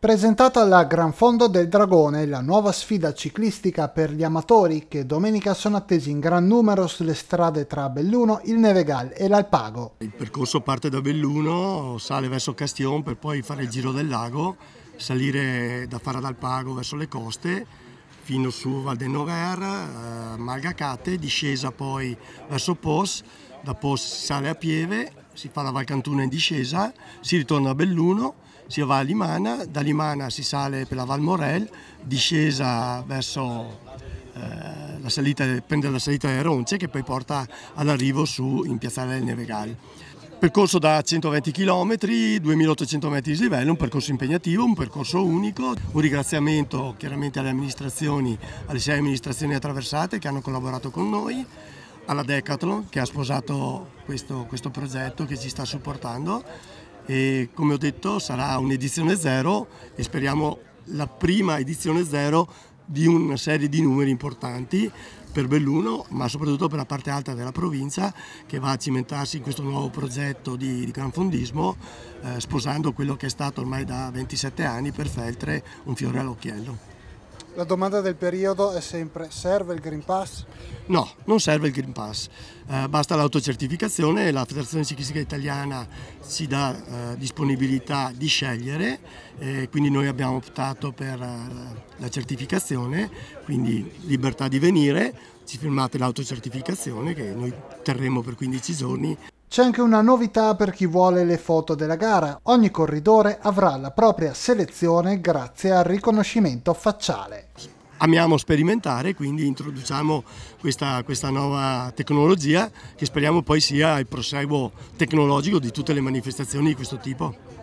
Presentata la Gran Fondo del Dragone, la nuova sfida ciclistica per gli amatori che domenica sono attesi in gran numero sulle strade tra Belluno, il Nevegal e l'Alpago. Il percorso parte da Belluno, sale verso Castion per poi fare il giro del lago, salire da Fara d'Alpago verso le coste fino su Val de Nover, eh, Malgacate, discesa poi verso Pos, da Pos si sale a Pieve, si fa la Valcantuna in discesa, si ritorna a Belluno si va a Limana, da Limana si sale per la Val Morel, discesa verso eh, la salita, prende la salita delle Ronce che poi porta all'arrivo su in Piazzale del Nevegal. Percorso da 120 km, 2800 metri di livello, un percorso impegnativo, un percorso unico. Un ringraziamento chiaramente alle amministrazioni, alle sei amministrazioni attraversate che hanno collaborato con noi, alla Decathlon che ha sposato questo, questo progetto che ci sta supportando e come ho detto sarà un'edizione zero e speriamo la prima edizione zero di una serie di numeri importanti per Belluno, ma soprattutto per la parte alta della provincia che va a cimentarsi in questo nuovo progetto di, di granfondismo, eh, sposando quello che è stato ormai da 27 anni per Feltre un fiore all'occhiello. La domanda del periodo è sempre, serve il Green Pass? No, non serve il Green Pass, eh, basta l'autocertificazione, la Federazione Ciclistica Italiana ci dà eh, disponibilità di scegliere, eh, quindi noi abbiamo optato per eh, la certificazione, quindi libertà di venire, ci firmate l'autocertificazione che noi terremo per 15 giorni. C'è anche una novità per chi vuole le foto della gara. Ogni corridore avrà la propria selezione grazie al riconoscimento facciale. Amiamo sperimentare, quindi introduciamo questa, questa nuova tecnologia che speriamo poi sia il proseguo tecnologico di tutte le manifestazioni di questo tipo.